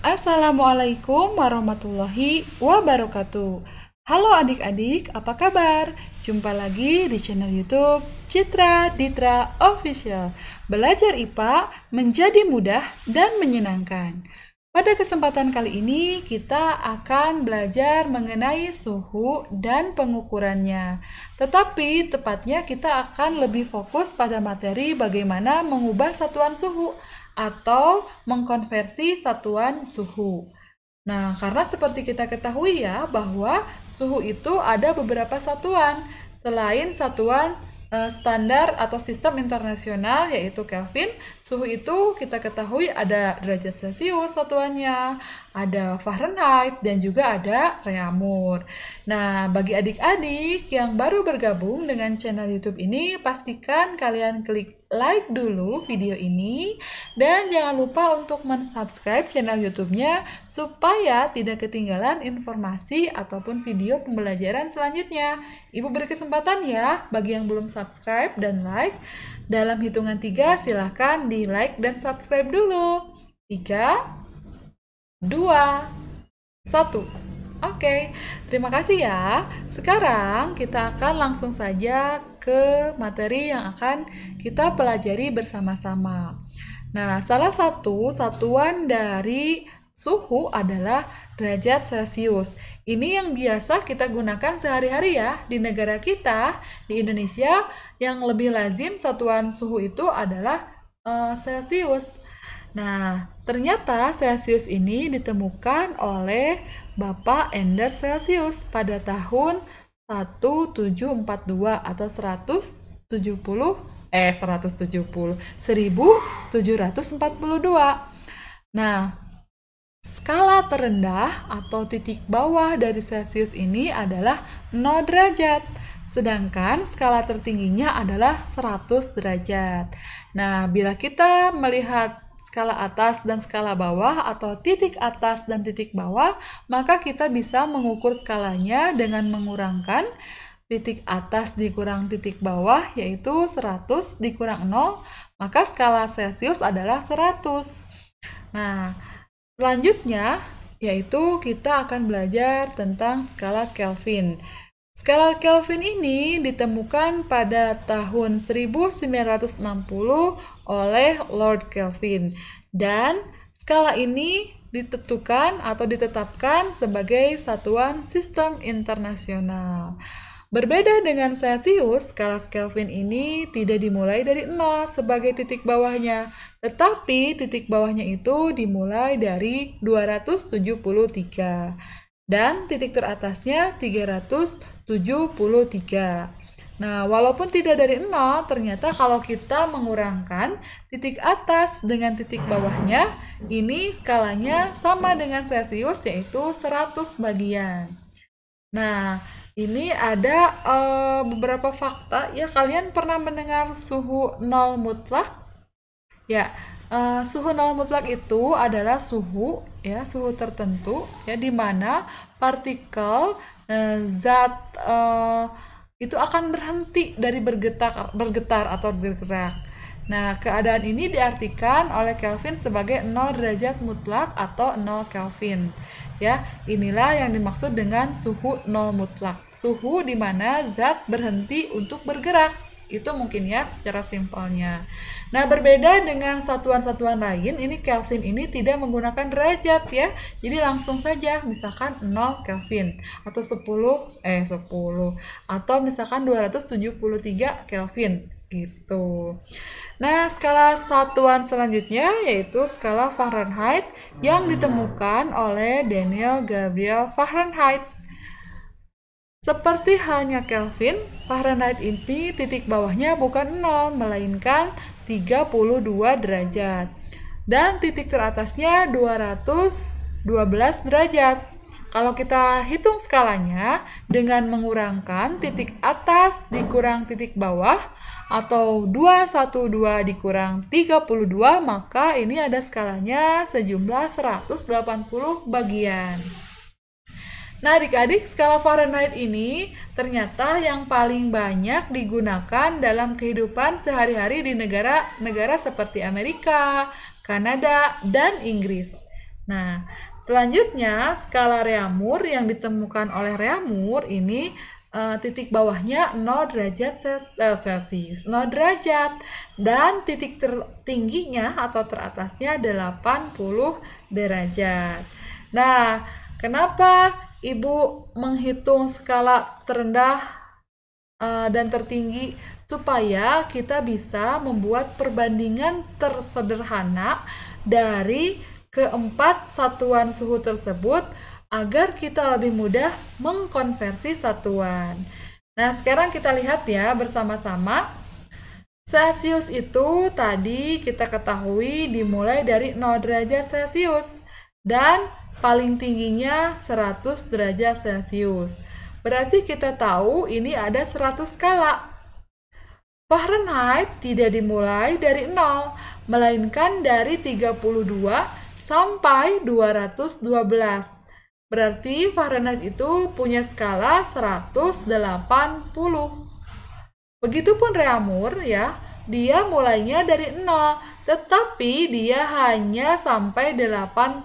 Assalamualaikum warahmatullahi wabarakatuh. Halo adik-adik, apa kabar? Jumpa lagi di channel YouTube Citra Ditra Official. Belajar IPA menjadi mudah dan menyenangkan. Pada kesempatan kali ini, kita akan belajar mengenai suhu dan pengukurannya. Tetapi, tepatnya kita akan lebih fokus pada materi bagaimana mengubah satuan suhu atau mengkonversi satuan suhu. Nah, karena seperti kita ketahui ya bahwa suhu itu ada beberapa satuan selain satuan eh, standar atau sistem internasional yaitu Kelvin, suhu itu kita ketahui ada derajat Celcius satuannya, ada Fahrenheit dan juga ada Reamur. Nah, bagi adik-adik yang baru bergabung dengan channel YouTube ini, pastikan kalian klik like dulu video ini dan jangan lupa untuk mensubscribe channel YouTube-nya supaya tidak ketinggalan informasi ataupun video pembelajaran selanjutnya. Ibu beri kesempatan ya bagi yang belum subscribe dan like. Dalam hitungan 3 silahkan di like dan subscribe dulu. Tiga, dua, satu. Oke, terima kasih ya. Sekarang kita akan langsung saja ke materi yang akan kita pelajari bersama-sama. Nah, salah satu satuan dari suhu adalah derajat Celsius. Ini yang biasa kita gunakan sehari-hari ya di negara kita, di Indonesia, yang lebih lazim satuan suhu itu adalah uh, Celcius. Nah, ternyata Celsius ini ditemukan oleh Bapak Ender Celsius pada tahun 1742 atau 170 eh 170 1742. Nah, skala terendah atau titik bawah dari Celsius ini adalah 0 derajat. Sedangkan skala tertingginya adalah 100 derajat. Nah, bila kita melihat skala atas dan skala bawah atau titik atas dan titik bawah, maka kita bisa mengukur skalanya dengan mengurangkan titik atas dikurang titik bawah yaitu 100 dikurang 0 maka skala Celsius adalah 100 nah selanjutnya yaitu kita akan belajar tentang skala Kelvin skala Kelvin ini ditemukan pada tahun 1960 oleh Lord Kelvin dan skala ini ditentukan atau ditetapkan sebagai satuan sistem internasional. Berbeda dengan Celsius, skala Kelvin ini tidak dimulai dari nol sebagai titik bawahnya, tetapi titik bawahnya itu dimulai dari 273 dan titik teratasnya 373. Nah, walaupun tidak dari nol, ternyata kalau kita mengurangkan titik atas dengan titik bawahnya, ini skalanya sama dengan Celsius, yaitu 100 bagian. Nah, ini ada uh, beberapa fakta. Ya, kalian pernah mendengar suhu nol mutlak? Ya, uh, suhu nol mutlak itu adalah suhu ya suhu tertentu ya di mana partikel uh, zat uh, itu akan berhenti dari bergetar, bergetar atau bergerak. Nah, keadaan ini diartikan oleh Kelvin sebagai 0 derajat mutlak atau 0 Kelvin. Ya, inilah yang dimaksud dengan suhu 0 mutlak. Suhu di mana zat berhenti untuk bergerak. Itu mungkin ya secara simpelnya. Nah, berbeda dengan satuan-satuan lain, ini Kelvin ini tidak menggunakan derajat ya. Jadi langsung saja misalkan 0 Kelvin atau 10 eh 10 atau misalkan 273 Kelvin gitu. Nah, skala satuan selanjutnya yaitu skala Fahrenheit yang ditemukan oleh Daniel Gabriel Fahrenheit seperti halnya Kelvin, Fahrenheit ini titik bawahnya bukan 0, melainkan 32 derajat. Dan titik teratasnya 212 derajat. Kalau kita hitung skalanya dengan mengurangkan titik atas dikurang titik bawah atau 212 dikurang 32 maka ini ada skalanya sejumlah 180 bagian. Nah, adik-adik, skala Fahrenheit ini ternyata yang paling banyak digunakan dalam kehidupan sehari-hari di negara-negara seperti Amerika, Kanada, dan Inggris. Nah, selanjutnya skala Reamur yang ditemukan oleh Reamur ini uh, titik bawahnya 0 derajat Celsius, eh, 0 derajat dan titik tertingginya atau teratasnya 80 derajat. Nah, kenapa Ibu menghitung skala terendah uh, dan tertinggi supaya kita bisa membuat perbandingan tersederhana dari keempat satuan suhu tersebut agar kita lebih mudah mengkonversi satuan. Nah, sekarang kita lihat ya bersama-sama. Celsius itu tadi kita ketahui dimulai dari 0 derajat Celsius dan paling tingginya 100 derajat Celcius. Berarti kita tahu ini ada 100 skala. Fahrenheit tidak dimulai dari 0, melainkan dari 32 sampai 212. Berarti Fahrenheit itu punya skala 180. Begitupun Reamur ya, dia mulainya dari 0, tetapi dia hanya sampai 80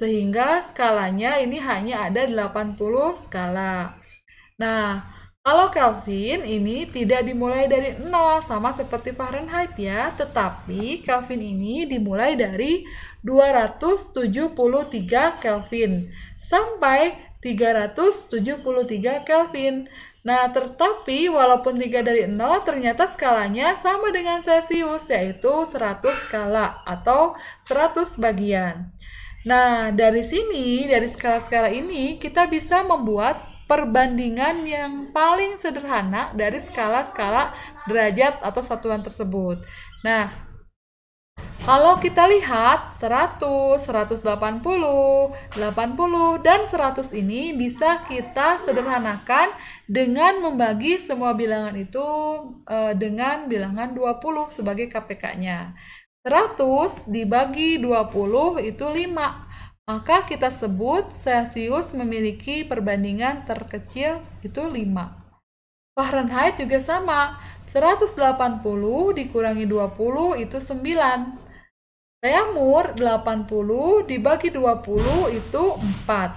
sehingga skalanya ini hanya ada 80 skala. Nah, kalau Kelvin ini tidak dimulai dari 0 sama seperti Fahrenheit ya, tetapi Kelvin ini dimulai dari 273 Kelvin sampai 373 Kelvin. Nah, tetapi walaupun 3 dari 0 ternyata skalanya sama dengan Celsius yaitu 100 skala atau 100 bagian. Nah, dari sini, dari skala-skala ini, kita bisa membuat perbandingan yang paling sederhana dari skala-skala derajat atau satuan tersebut. Nah, kalau kita lihat 100, 180, 80, dan 100 ini bisa kita sederhanakan dengan membagi semua bilangan itu eh, dengan bilangan 20 sebagai KPK-nya. 100 dibagi 20 itu 5. Maka kita sebut Celsius memiliki perbandingan terkecil itu 5. Fahrenheit juga sama. 180 dikurangi 20 itu 9. Reamur 80 dibagi 20 itu 4.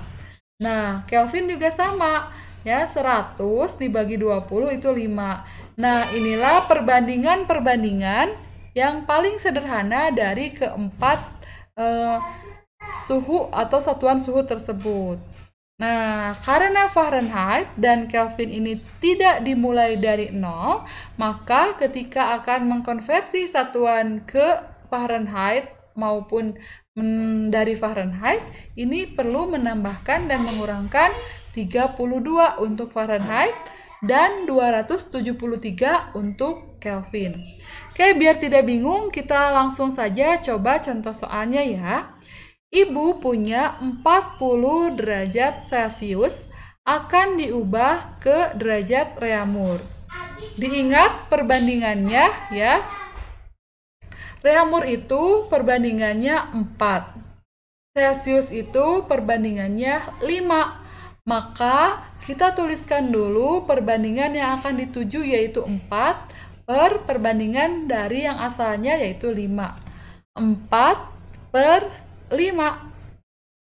Nah, Kelvin juga sama. Ya, 100 dibagi 20 itu 5. Nah, inilah perbandingan-perbandingan yang paling sederhana dari keempat uh, suhu atau satuan suhu tersebut. Nah, karena Fahrenheit dan Kelvin ini tidak dimulai dari nol, maka ketika akan mengkonversi satuan ke Fahrenheit maupun dari Fahrenheit, ini perlu menambahkan dan mengurangkan 32 untuk Fahrenheit dan 273 untuk Kelvin. Oke, biar tidak bingung, kita langsung saja coba contoh soalnya ya. Ibu punya 40 derajat Celcius akan diubah ke derajat Reamur. Diingat perbandingannya ya. Reamur itu perbandingannya 4. Celsius itu perbandingannya 5 maka kita tuliskan dulu perbandingan yang akan dituju yaitu 4 per perbandingan dari yang asalnya yaitu 5. 4 per 5.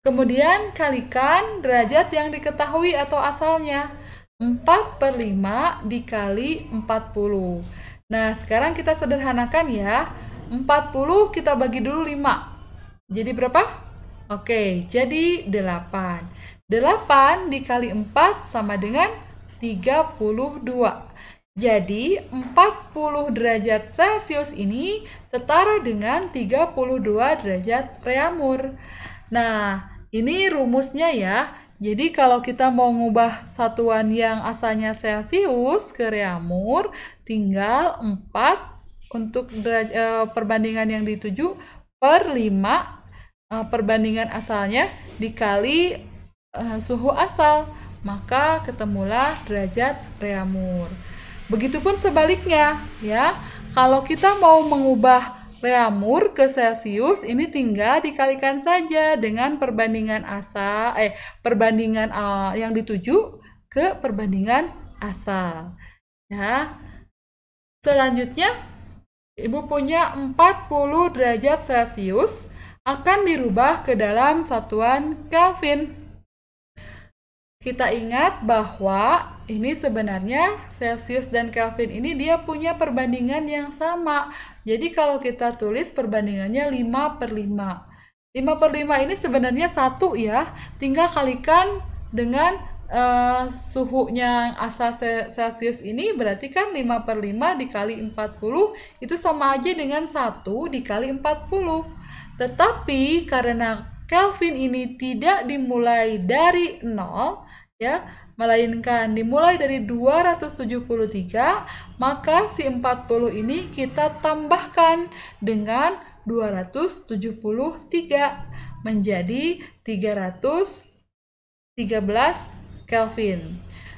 Kemudian kalikan derajat yang diketahui atau asalnya. 4 per 5 dikali 40. Nah, sekarang kita sederhanakan ya. 40 kita bagi dulu 5. Jadi berapa? Oke, jadi 8. 8 dikali 4 sama dengan 32. Jadi 40 derajat Celcius ini setara dengan 32 derajat Reamur. Nah, ini rumusnya ya. Jadi kalau kita mau ngubah satuan yang asalnya Celcius ke Reamur, tinggal 4 untuk deraj- eh, perbandingan yang dituju per 5 eh, perbandingan asalnya dikali eh, suhu asal. Maka ketemulah derajat Reamur. Begitupun sebaliknya, ya. Kalau kita mau mengubah Reamur ke celcius ini tinggal dikalikan saja dengan perbandingan asal eh perbandingan uh, yang dituju ke perbandingan asal. Ya. Selanjutnya Ibu punya 40 derajat Celcius akan dirubah ke dalam satuan Kelvin. Kita ingat bahwa ini sebenarnya Celsius dan Kelvin ini dia punya perbandingan yang sama. Jadi kalau kita tulis perbandingannya 5 per 5. 5 per 5 ini sebenarnya satu ya, tinggal kalikan dengan uh, suhunya asal Celsius ini berarti kan 5 per 5 dikali 40 itu sama aja dengan 1 dikali 40. Tetapi karena Kelvin ini tidak dimulai dari 0 ya Melainkan dimulai dari 273, maka si 40 ini kita tambahkan dengan 273 menjadi 313 Kelvin.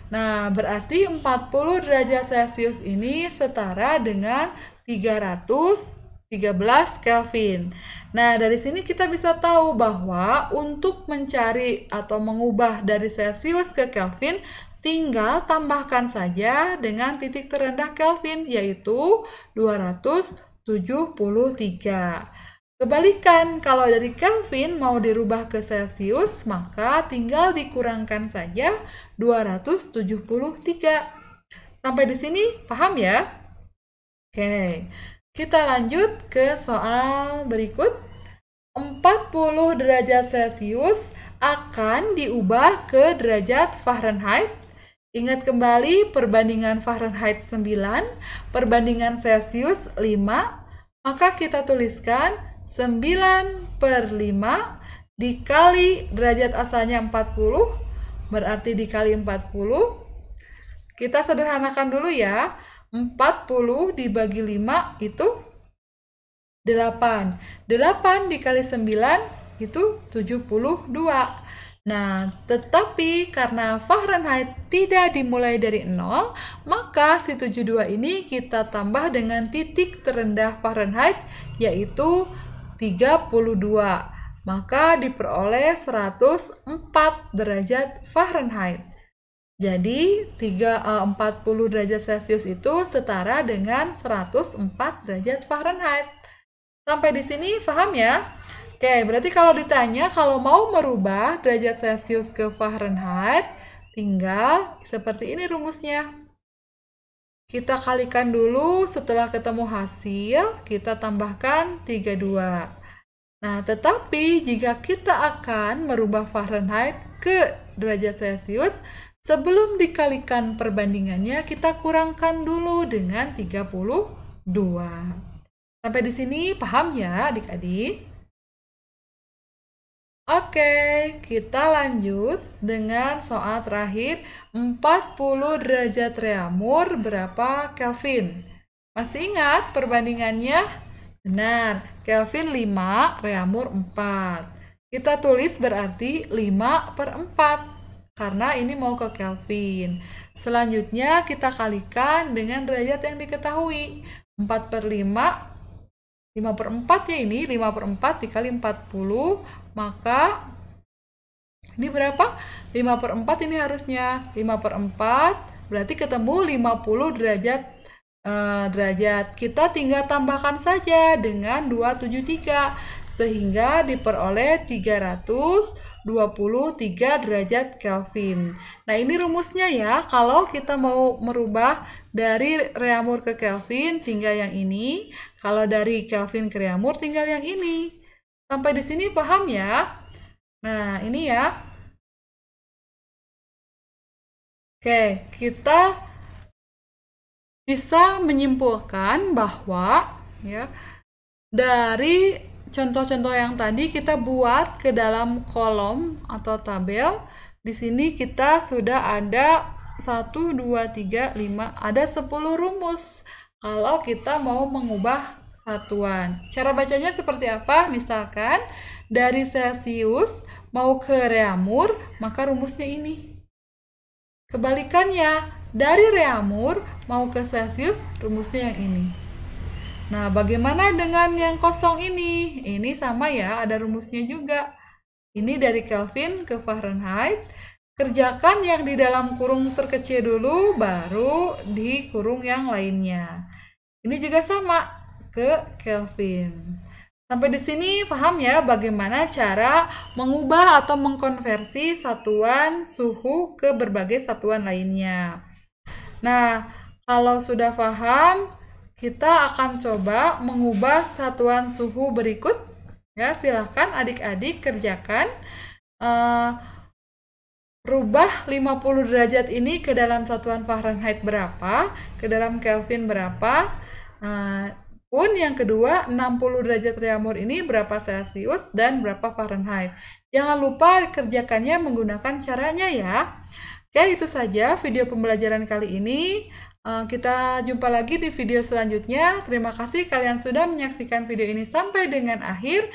Nah, berarti 40 derajat Celcius ini setara dengan 300 13 Kelvin. Nah, dari sini kita bisa tahu bahwa untuk mencari atau mengubah dari Celsius ke Kelvin, tinggal tambahkan saja dengan titik terendah Kelvin, yaitu 273. Kebalikan, kalau dari Kelvin mau dirubah ke Celsius, maka tinggal dikurangkan saja 273. Sampai di sini, paham ya? Oke. Okay. Kita lanjut ke soal berikut. 40 derajat Celcius akan diubah ke derajat Fahrenheit. Ingat kembali perbandingan Fahrenheit 9, perbandingan Celcius 5, maka kita tuliskan 9 per 5 dikali derajat asalnya 40, berarti dikali 40. Kita sederhanakan dulu ya, 40 dibagi 5 itu 8. 8 dikali 9 itu 72. Nah, tetapi karena Fahrenheit tidak dimulai dari 0, maka si 72 ini kita tambah dengan titik terendah Fahrenheit yaitu 32. Maka diperoleh 104 derajat Fahrenheit. Jadi 3 40 eh, derajat Celcius itu setara dengan 104 derajat Fahrenheit. Sampai di sini paham ya? Oke, berarti kalau ditanya kalau mau merubah derajat Celcius ke Fahrenheit, tinggal seperti ini rumusnya. Kita kalikan dulu setelah ketemu hasil, kita tambahkan 32. Nah, tetapi jika kita akan merubah Fahrenheit ke derajat Celcius, Sebelum dikalikan perbandingannya, kita kurangkan dulu dengan 32. Sampai di sini paham ya adik-adik? Oke, kita lanjut dengan soal terakhir 40 derajat reamur berapa Kelvin? Masih ingat perbandingannya? Benar, Kelvin 5, reamur 4. Kita tulis berarti 5 per 4 karena ini mau ke Kelvin. Selanjutnya kita kalikan dengan derajat yang diketahui. 4 per 5 5 per 4 ya ini, 5 per 4 dikali 40, maka ini berapa? 5 per 4 ini harusnya, 5 per 4, berarti ketemu 50 derajat eh, derajat. Kita tinggal tambahkan saja dengan 273 sehingga diperoleh 323 derajat Kelvin. Nah, ini rumusnya ya. Kalau kita mau merubah dari Reamur ke Kelvin, tinggal yang ini. Kalau dari Kelvin ke Reamur, tinggal yang ini. Sampai di sini paham ya? Nah, ini ya. Oke, kita bisa menyimpulkan bahwa ya dari contoh-contoh yang tadi kita buat ke dalam kolom atau tabel. Di sini kita sudah ada 1, 2, 3, 5, ada 10 rumus kalau kita mau mengubah satuan. Cara bacanya seperti apa? Misalkan dari Celsius mau ke Reamur, maka rumusnya ini. Kebalikannya, dari Reamur mau ke Celsius, rumusnya yang ini. Nah, bagaimana dengan yang kosong ini? Ini sama ya, ada rumusnya juga. Ini dari Kelvin ke Fahrenheit. Kerjakan yang di dalam kurung terkecil dulu, baru di kurung yang lainnya. Ini juga sama ke Kelvin. Sampai di sini paham ya bagaimana cara mengubah atau mengkonversi satuan suhu ke berbagai satuan lainnya. Nah, kalau sudah paham, kita akan coba mengubah satuan suhu berikut. Ya, silahkan adik-adik kerjakan. Uh, rubah 50 derajat ini ke dalam satuan Fahrenheit berapa, ke dalam Kelvin berapa. Uh, pun yang kedua, 60 derajat Reamur ini berapa Celsius dan berapa Fahrenheit. Jangan lupa kerjakannya menggunakan caranya ya. Oke, itu saja video pembelajaran kali ini. Eh, kita jumpa lagi di video selanjutnya. Terima kasih kalian sudah menyaksikan video ini sampai dengan akhir.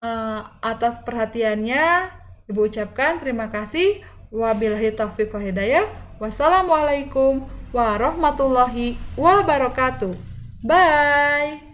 Eh, atas perhatiannya, Ibu ucapkan terima kasih. Wabillahi taufiq wa hidayah. Wassalamualaikum warahmatullahi wabarakatuh. Bye!